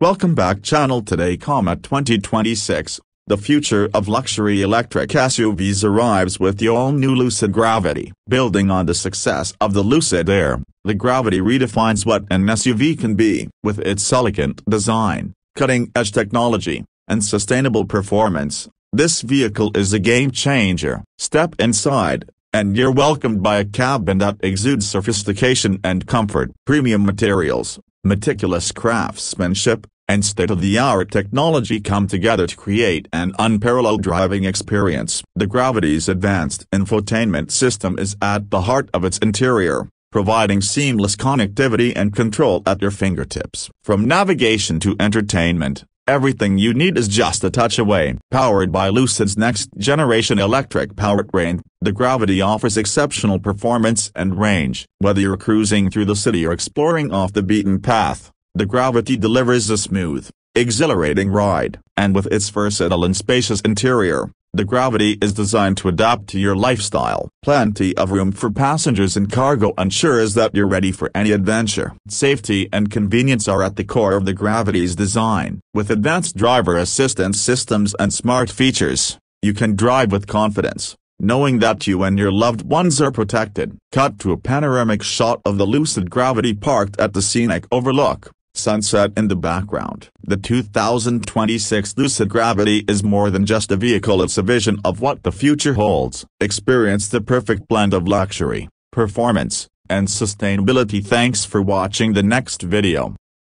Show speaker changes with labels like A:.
A: Welcome back channel today, 2026. The future of luxury electric SUVs arrives with the all-new Lucid Gravity. Building on the success of the Lucid Air, the Gravity redefines what an SUV can be. With its elegant design, cutting-edge technology, and sustainable performance, this vehicle is a game-changer. Step inside, and you're welcomed by a cabin that exudes sophistication and comfort. Premium materials, meticulous craftsmanship, and state-of-the-art technology come together to create an unparalleled driving experience. The Gravity's advanced infotainment system is at the heart of its interior, providing seamless connectivity and control at your fingertips. From navigation to entertainment, Everything you need is just a touch away. Powered by Lucid's next-generation electric powertrain, the Gravity offers exceptional performance and range. Whether you're cruising through the city or exploring off the beaten path, the Gravity delivers a smooth, exhilarating ride. And with its versatile and spacious interior, the Gravity is designed to adapt to your lifestyle. Plenty of room for passengers and cargo ensures that you're ready for any adventure. Safety and convenience are at the core of the Gravity's design. With advanced driver assistance systems and smart features, you can drive with confidence, knowing that you and your loved ones are protected. Cut to a panoramic shot of the Lucid Gravity parked at the scenic overlook sunset in the background. The 2026 Lucid Gravity is more than just a vehicle it's a vision of what the future holds. Experience the perfect blend of luxury, performance, and sustainability Thanks for watching the next video.